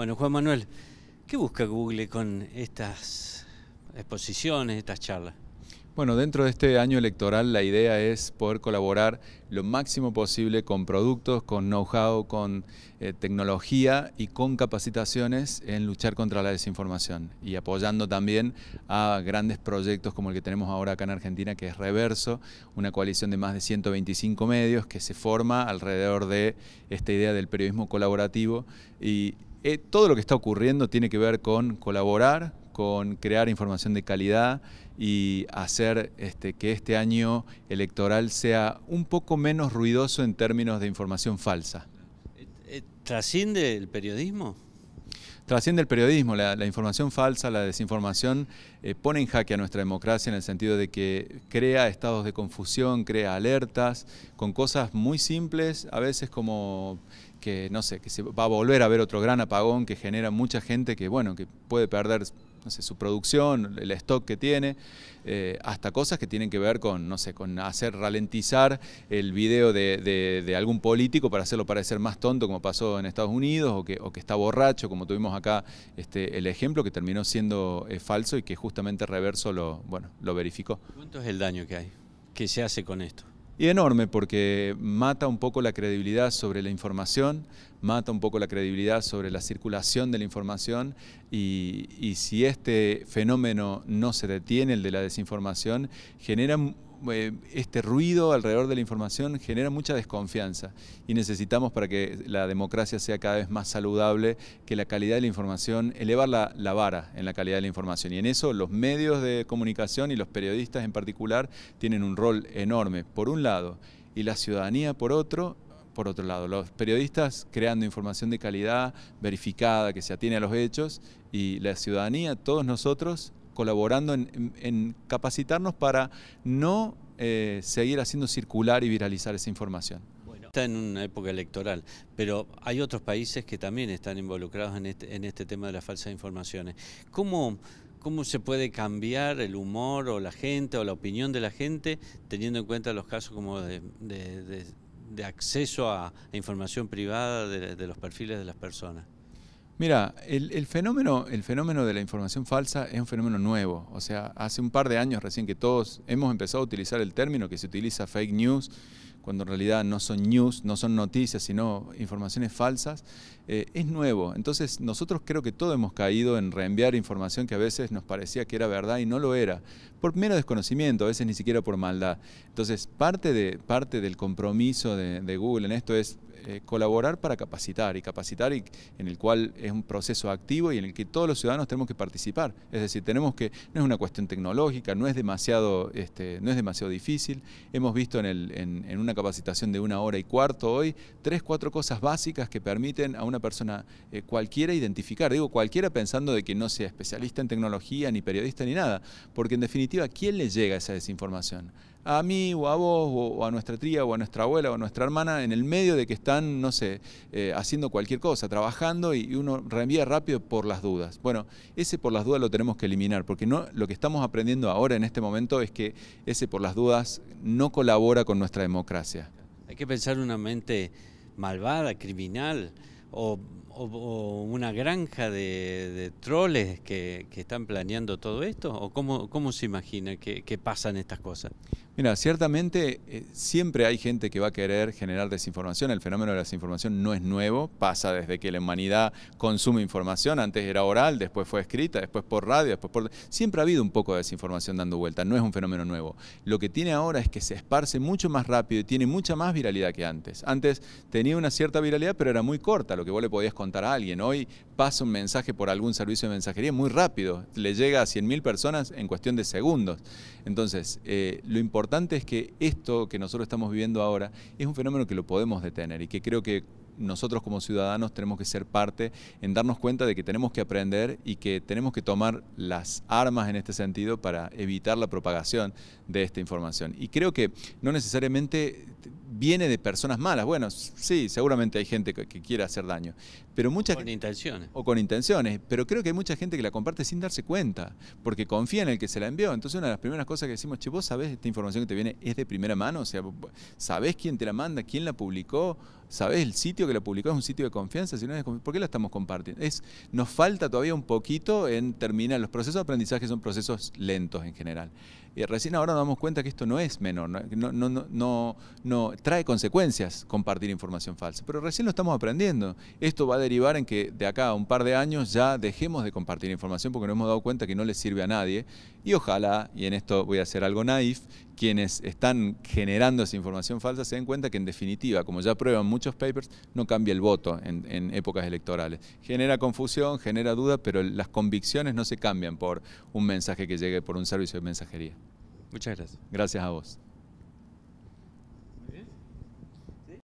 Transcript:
Bueno, Juan Manuel, ¿qué busca Google con estas exposiciones, estas charlas? Bueno, dentro de este año electoral la idea es poder colaborar lo máximo posible con productos, con know-how, con eh, tecnología y con capacitaciones en luchar contra la desinformación y apoyando también a grandes proyectos como el que tenemos ahora acá en Argentina que es Reverso, una coalición de más de 125 medios que se forma alrededor de esta idea del periodismo colaborativo y eh, todo lo que está ocurriendo tiene que ver con colaborar, con crear información de calidad y hacer este, que este año electoral sea un poco menos ruidoso en términos de información falsa. Eh, eh, ¿Trasciende el periodismo? trasciende el periodismo, la, información falsa, la desinformación, pone en jaque a nuestra democracia en el sentido de que crea estados de confusión, crea alertas, con cosas muy simples, a veces como que no sé, que se va a volver a ver otro gran apagón que genera mucha gente que, bueno, que puede perder su producción, el stock que tiene, eh, hasta cosas que tienen que ver con, no sé, con hacer ralentizar el video de, algún político para hacerlo parecer más tonto como pasó en Estados Unidos o que, o que está borracho, como tuvimos acá este, el ejemplo que terminó siendo eh, falso y que justamente Reverso lo, bueno, lo verificó. ¿Cuánto es el daño que hay? ¿Qué se hace con esto? y enorme porque mata un poco la credibilidad sobre la información, mata un poco la credibilidad sobre la circulación de la información y, y si este fenómeno no se detiene, el de la desinformación, genera eh, este ruido alrededor de la información genera mucha desconfianza y necesitamos para que la democracia sea cada vez más saludable, que la calidad de la información, elevar la, vara en la calidad de la información. Y en eso los medios de comunicación y los periodistas en particular tienen un rol enorme, por un lado, y la ciudadanía por otro, por otro lado, los periodistas creando información de calidad, verificada, que se atiene a los hechos, y la ciudadanía, todos nosotros, colaborando en, capacitarnos para no eh, seguir haciendo circular y viralizar esa información. Está en una época electoral, pero hay otros países que también están involucrados en este, este tema de las falsas informaciones. ¿Cómo, ¿Cómo se puede cambiar el humor o la gente o la opinión de la gente teniendo en cuenta los casos como de, acceso a información privada de los perfiles de las personas? Mira, el, el, fenómeno, el fenómeno de la información falsa es un fenómeno nuevo. O sea, hace un par de años recién que todos hemos empezado a utilizar el término que se utiliza fake news, cuando en realidad no son news, no son noticias, sino informaciones falsas, eh, es nuevo. Entonces nosotros creo que todos hemos caído en reenviar información que a veces nos parecía que era verdad y no lo era, por mero desconocimiento, a veces ni siquiera por maldad. Entonces parte, de, parte del compromiso de Google en esto es eh, colaborar para capacitar y capacitar en el cual es un proceso activo y en el que todos los ciudadanos tenemos que participar. Es decir, tenemos que, no es una cuestión tecnológica, no es demasiado, este, no es demasiado difícil. Hemos visto en, el, en, una capacitación de una hora y cuarto hoy tres, cuatro cosas básicas que permiten a una persona eh, cualquiera identificar. Digo cualquiera pensando de que no sea especialista en tecnología, ni periodista, ni nada. Porque en definitiva, ¿quién le llega esa desinformación? a mí o a vos o, a nuestra tía o a nuestra abuela o a nuestra hermana en el medio de que están, no sé, eh, haciendo cualquier cosa, trabajando y, uno reenvía rápido por las dudas. Bueno, ese por las dudas lo tenemos que eliminar porque no, lo que estamos aprendiendo ahora en este momento es que ese por las dudas no colabora con nuestra democracia. Hay que pensar una mente malvada, criminal o, una granja de, troles que, están planeando todo esto? ¿O cómo, se imagina que, que pasan estas cosas? Mira, ciertamente eh, siempre hay gente que va a querer generar desinformación. El fenómeno de la desinformación no es nuevo, pasa desde que la humanidad consume información. Antes era oral, después fue escrita, después por radio, después por... Siempre ha habido un poco de desinformación dando vuelta, no es un fenómeno nuevo. Lo que tiene ahora es que se esparce mucho más rápido y tiene mucha más viralidad que antes. Antes tenía una cierta viralidad, pero era muy corta, lo que vos le podías contar a alguien. Hoy pasa un mensaje por algún servicio de mensajería muy rápido, le llega a 100.000 personas en cuestión de segundos. Entonces, eh, lo importante importante es que esto que nosotros estamos viviendo ahora es un fenómeno que lo podemos detener y que creo que nosotros como ciudadanos tenemos que ser parte en darnos cuenta de que tenemos que aprender y que tenemos que tomar las armas en este sentido para evitar la propagación de esta información. Y creo que no necesariamente viene de personas malas. Bueno, sí, seguramente hay gente que, quiere hacer daño. Pero mucha con intenciones. O con intenciones. Pero creo que hay mucha gente que la comparte sin darse cuenta, porque confía en el que se la envió. Entonces una de las primeras cosas que decimos, che, vos sabés esta información que te viene es de primera mano, o sea, sabés quién te la manda, quién la publicó. ¿Sabes? el sitio que la publicó? ¿Es un sitio de confianza? Si es ¿Por qué la estamos compartiendo? Es, nos falta todavía un poquito en terminar. Los procesos de aprendizaje son procesos lentos en general. Y recién ahora nos damos cuenta que esto no es menor, no, no, no, no, no trae consecuencias compartir información falsa, pero recién lo estamos aprendiendo. Esto va a derivar en que de acá a un par de años ya dejemos de compartir información porque nos hemos dado cuenta que no le sirve a nadie y ojalá, y en esto voy a hacer algo naif, quienes están generando esa información falsa se den cuenta que en definitiva, como ya prueban muchos papers, no cambia el voto en, en épocas electorales. Genera confusión, genera duda, pero las convicciones no se cambian por un mensaje que llegue por un servicio de mensajería. Muchas gracias. Gracias a vos.